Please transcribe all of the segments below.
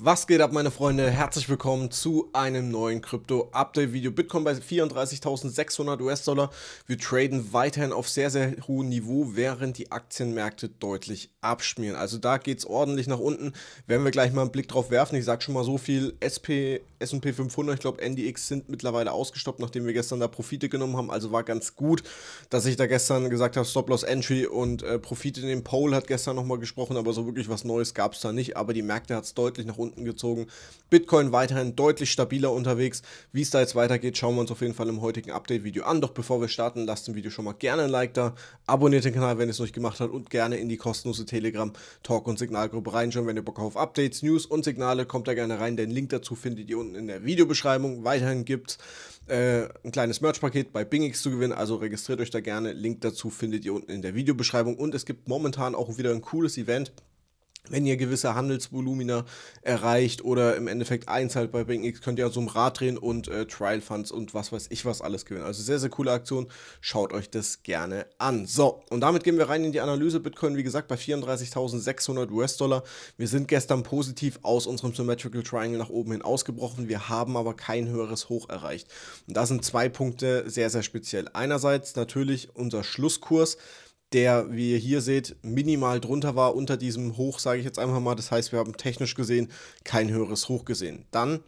Was geht ab, meine Freunde? Herzlich willkommen zu einem neuen Krypto-Update-Video. Bitcoin bei 34.600 US-Dollar. Wir traden weiterhin auf sehr, sehr hohem Niveau, während die Aktienmärkte deutlich abschmieren. Also da geht es ordentlich nach unten. Werden wir gleich mal einen Blick drauf werfen. Ich sage schon mal so viel, SP, S&P 500, ich glaube NDX sind mittlerweile ausgestoppt, nachdem wir gestern da Profite genommen haben. Also war ganz gut, dass ich da gestern gesagt habe, Stop-Loss-Entry und äh, Profite in dem Poll hat gestern nochmal gesprochen, aber so wirklich was Neues gab es da nicht. Aber die Märkte hat es deutlich nach unten unten gezogen. Bitcoin weiterhin deutlich stabiler unterwegs. Wie es da jetzt weitergeht, schauen wir uns auf jeden Fall im heutigen Update-Video an. Doch bevor wir starten, lasst dem Video schon mal gerne ein Like da, abonniert den Kanal, wenn ihr es noch nicht gemacht habt und gerne in die kostenlose Telegram Talk- und Signalgruppe reinschauen, wenn ihr Bock auf Updates, News und Signale, kommt da gerne rein. Den Link dazu findet ihr unten in der Videobeschreibung. Weiterhin gibt es äh, ein kleines Merch-Paket bei BingX zu gewinnen, also registriert euch da gerne. Link dazu findet ihr unten in der Videobeschreibung und es gibt momentan auch wieder ein cooles Event wenn ihr gewisse Handelsvolumina erreicht oder im Endeffekt eins halt bei BingX, könnt ihr an so einem Rad drehen und äh, Trial Funds und was weiß ich was alles gewinnen. Also sehr, sehr coole Aktion. Schaut euch das gerne an. So, und damit gehen wir rein in die Analyse. Bitcoin, wie gesagt, bei 34.600 US-Dollar. Wir sind gestern positiv aus unserem Symmetrical Triangle nach oben hin ausgebrochen. Wir haben aber kein höheres Hoch erreicht. Und da sind zwei Punkte sehr, sehr speziell. Einerseits natürlich unser Schlusskurs der, wie ihr hier seht, minimal drunter war unter diesem Hoch, sage ich jetzt einfach mal. Das heißt, wir haben technisch gesehen kein höheres Hoch gesehen. Dann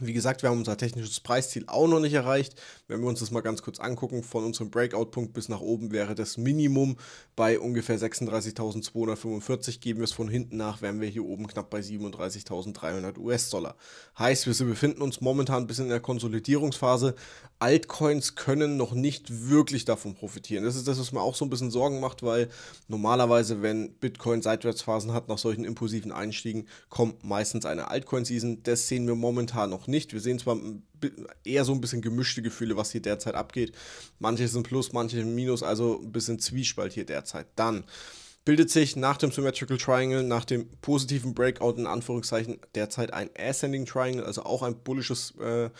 wie gesagt, wir haben unser technisches Preisziel auch noch nicht erreicht. Wenn wir uns das mal ganz kurz angucken, von unserem Breakout-Punkt bis nach oben wäre das Minimum bei ungefähr 36.245. Geben wir es von hinten nach, wären wir hier oben knapp bei 37.300 US-Dollar. Heißt, wir befinden uns momentan ein bisschen in der Konsolidierungsphase. Altcoins können noch nicht wirklich davon profitieren. Das ist das, was mir auch so ein bisschen Sorgen macht, weil normalerweise, wenn Bitcoin Seitwärtsphasen hat nach solchen impulsiven Einstiegen, kommt meistens eine Altcoin-Season. Das sehen wir momentan noch nicht. Wir sehen zwar eher so ein bisschen gemischte Gefühle, was hier derzeit abgeht. Manche sind Plus, manche sind Minus, also ein bisschen Zwiespalt hier derzeit. Dann bildet sich nach dem Symmetrical Triangle, nach dem positiven Breakout in Anführungszeichen derzeit ein Ascending Triangle, also auch ein bullisches äh,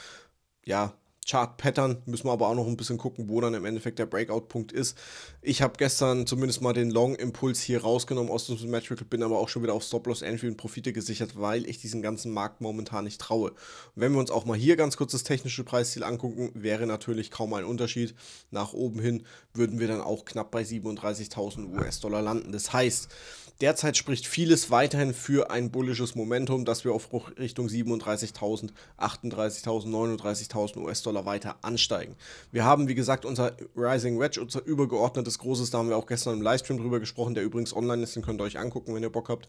ja, Chart-Pattern. Müssen wir aber auch noch ein bisschen gucken, wo dann im Endeffekt der Breakout-Punkt ist. Ich habe gestern zumindest mal den Long-Impuls hier rausgenommen aus dem Symmetrical, bin aber auch schon wieder auf Stop-Loss-Entry und Profite gesichert, weil ich diesen ganzen Markt momentan nicht traue. Und wenn wir uns auch mal hier ganz kurz das technische Preisziel angucken, wäre natürlich kaum ein Unterschied. Nach oben hin würden wir dann auch knapp bei 37.000 US-Dollar landen. Das heißt, Derzeit spricht vieles weiterhin für ein bullisches Momentum, dass wir auf Richtung 37.000, 38.000, 39.000 US-Dollar Dollar weiter ansteigen. Wir haben, wie gesagt, unser Rising Wedge, unser übergeordnetes Großes, da haben wir auch gestern im Livestream drüber gesprochen, der übrigens online ist, den könnt ihr euch angucken, wenn ihr Bock habt,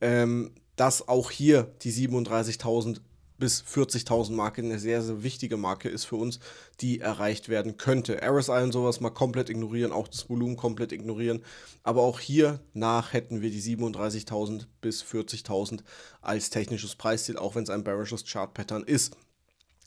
ähm, dass auch hier die 37.000 bis 40.000 Marke eine sehr, sehr wichtige Marke ist für uns, die erreicht werden könnte. RSI und sowas mal komplett ignorieren, auch das Volumen komplett ignorieren. Aber auch hier nach hätten wir die 37.000 bis 40.000 als technisches Preisziel, auch wenn es ein bearishes Chart Pattern ist.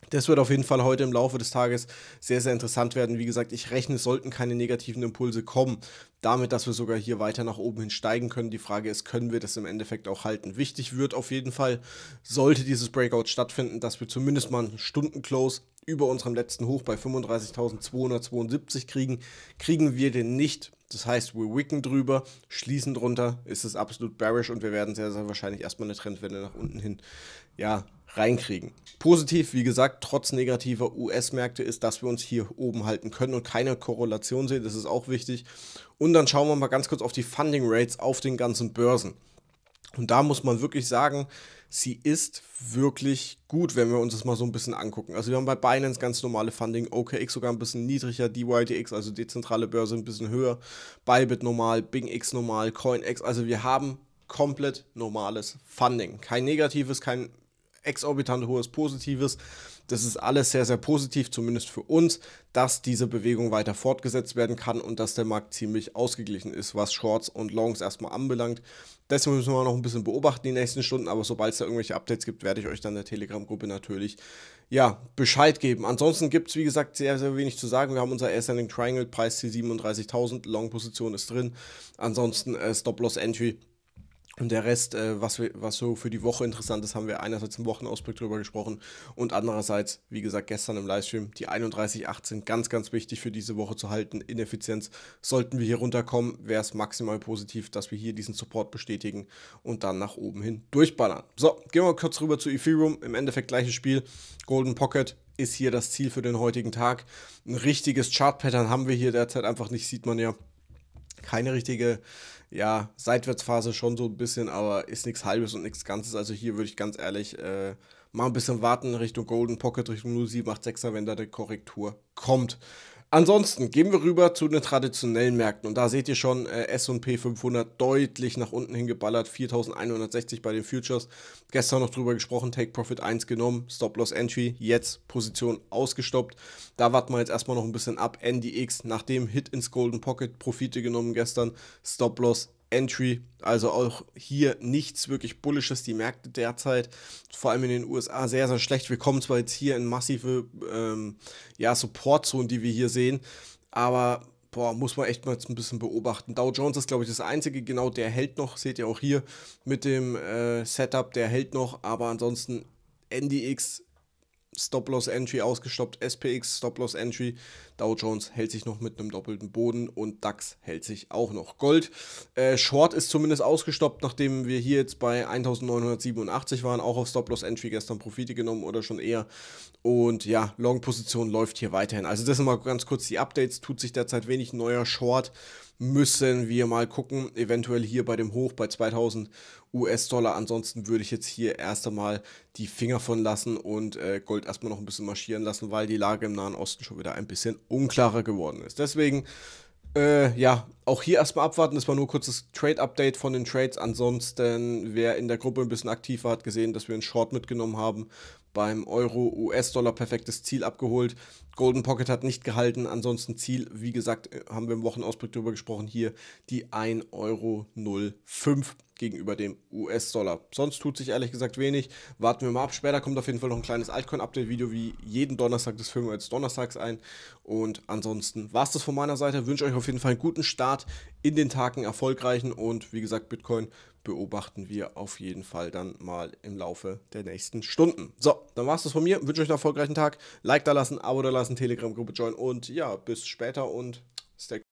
Das wird auf jeden Fall heute im Laufe des Tages sehr, sehr interessant werden. Wie gesagt, ich rechne, es sollten keine negativen Impulse kommen. Damit, dass wir sogar hier weiter nach oben hin steigen können. Die Frage ist, können wir das im Endeffekt auch halten? Wichtig wird auf jeden Fall, sollte dieses Breakout stattfinden, dass wir zumindest mal einen Stundenclose über unserem letzten Hoch bei 35.272 kriegen. Kriegen wir den nicht, das heißt, wir wicken drüber, schließen drunter, ist es absolut bearish und wir werden sehr, sehr wahrscheinlich erstmal eine Trendwende nach unten hin ja, reinkriegen. Positiv, wie gesagt, trotz negativer US-Märkte ist, dass wir uns hier oben halten können und keine Korrelation sehen. Das ist auch wichtig. Und dann schauen wir mal ganz kurz auf die Funding Rates auf den ganzen Börsen. Und da muss man wirklich sagen, sie ist wirklich gut, wenn wir uns das mal so ein bisschen angucken. Also wir haben bei Binance ganz normale Funding, OKX sogar ein bisschen niedriger, DYDX, also dezentrale Börse ein bisschen höher, Bybit normal, BingX normal, CoinX, also wir haben komplett normales Funding. Kein negatives, kein exorbitant hohes positives das ist alles sehr, sehr positiv, zumindest für uns, dass diese Bewegung weiter fortgesetzt werden kann und dass der Markt ziemlich ausgeglichen ist, was Shorts und Longs erstmal anbelangt. Deswegen müssen wir noch ein bisschen beobachten die nächsten Stunden, aber sobald es da irgendwelche Updates gibt, werde ich euch dann der Telegram-Gruppe natürlich ja, Bescheid geben. Ansonsten gibt es, wie gesagt, sehr, sehr wenig zu sagen. Wir haben unser Ascending Triangle, Preis C37.000, Long-Position ist drin. Ansonsten äh, Stop-Loss-Entry und der Rest, äh, was, wir, was so für die Woche interessant ist, haben wir einerseits im Wochenausblick drüber gesprochen und andererseits, wie gesagt, gestern im Livestream, die 31,18, ganz, ganz wichtig für diese Woche zu halten. Ineffizienz, sollten wir hier runterkommen, wäre es maximal positiv, dass wir hier diesen Support bestätigen und dann nach oben hin durchballern. So, gehen wir mal kurz rüber zu Ethereum, im Endeffekt gleiches Spiel, Golden Pocket, ist hier das Ziel für den heutigen Tag. Ein richtiges Chart-Pattern haben wir hier derzeit einfach nicht, sieht man ja keine richtige, ja, Seitwärtsphase schon so ein bisschen, aber ist nichts Halbes und nichts Ganzes. Also hier würde ich ganz ehrlich äh, mal ein bisschen warten Richtung Golden Pocket, Richtung 0786er, wenn da die Korrektur kommt. Ansonsten gehen wir rüber zu den traditionellen Märkten und da seht ihr schon äh, S&P 500 deutlich nach unten hingeballert, 4160 bei den Futures. Gestern noch drüber gesprochen, Take Profit 1 genommen, Stop Loss Entry, jetzt Position ausgestoppt. Da warten wir jetzt erstmal noch ein bisschen ab. NDX nach dem Hit ins Golden Pocket Profite genommen gestern, Stop Loss Entry. Also auch hier nichts wirklich Bullisches. Die Märkte derzeit, vor allem in den USA, sehr, sehr schlecht. Wir kommen zwar jetzt hier in massive ähm, ja, Support-Zonen, die wir hier sehen, aber boah, muss man echt mal jetzt ein bisschen beobachten. Dow Jones ist, glaube ich, das Einzige, genau, der hält noch. Seht ihr auch hier mit dem äh, Setup, der hält noch, aber ansonsten NDX Stop-Loss-Entry ausgestoppt, SPX Stop-Loss-Entry, Dow Jones hält sich noch mit einem doppelten Boden und DAX hält sich auch noch. Gold, äh, Short ist zumindest ausgestoppt, nachdem wir hier jetzt bei 1987 waren, auch auf Stop-Loss-Entry gestern Profite genommen oder schon eher. Und ja, Long-Position läuft hier weiterhin. Also das sind mal ganz kurz die Updates, tut sich derzeit wenig neuer Short müssen wir mal gucken. Eventuell hier bei dem Hoch bei 2000 US-Dollar. Ansonsten würde ich jetzt hier erst einmal die Finger von lassen und äh, Gold erstmal noch ein bisschen marschieren lassen, weil die Lage im Nahen Osten schon wieder ein bisschen unklarer geworden ist. Deswegen äh, ja, auch hier erstmal abwarten. Das war nur ein kurzes Trade-Update von den Trades. Ansonsten, wer in der Gruppe ein bisschen aktiver hat gesehen, dass wir einen Short mitgenommen haben, beim Euro US-Dollar perfektes Ziel abgeholt. Golden Pocket hat nicht gehalten. Ansonsten Ziel, wie gesagt, äh, haben wir im Wochenausblick darüber gesprochen, hier die 1,05 Euro gegenüber dem US-Dollar. Sonst tut sich ehrlich gesagt wenig. Warten wir mal ab. Später kommt auf jeden Fall noch ein kleines Altcoin-Update-Video wie jeden Donnerstag. des filmen wir donnerstags ein. Und ansonsten war es das von meiner Seite. Wünsche euch auf jeden Fall einen guten Start in den Tagen, erfolgreichen und wie gesagt, Bitcoin beobachten wir auf jeden Fall dann mal im Laufe der nächsten Stunden. So, dann war es das von mir. Wünsche euch einen erfolgreichen Tag. Like da lassen, Abo da lassen, Telegram-Gruppe join und ja, bis später und stay